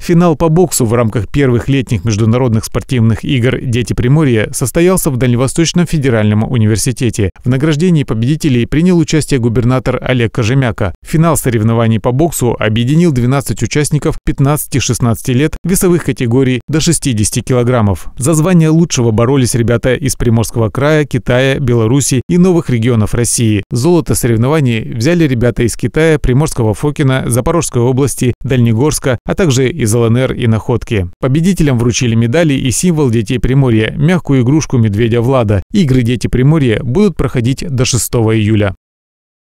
Финал по боксу в рамках первых летних международных спортивных игр «Дети Приморья» состоялся в Дальневосточном федеральном университете. В награждении победителей принял участие губернатор Олег Кожемяка. Финал соревнований по боксу объединил 12 участников 15-16 лет весовых категорий до 60 килограммов. За звание лучшего боролись ребята из Приморского края, Китая, Беларуси и новых регионов России. Золото соревнований взяли ребята из Китая, Приморского Фокина, Запорожской области, Дальнегорска, а также из из ЛНР и находки. Победителям вручили медали и символ Детей Приморья – мягкую игрушку медведя Влада. Игры Дети Приморья будут проходить до 6 июля.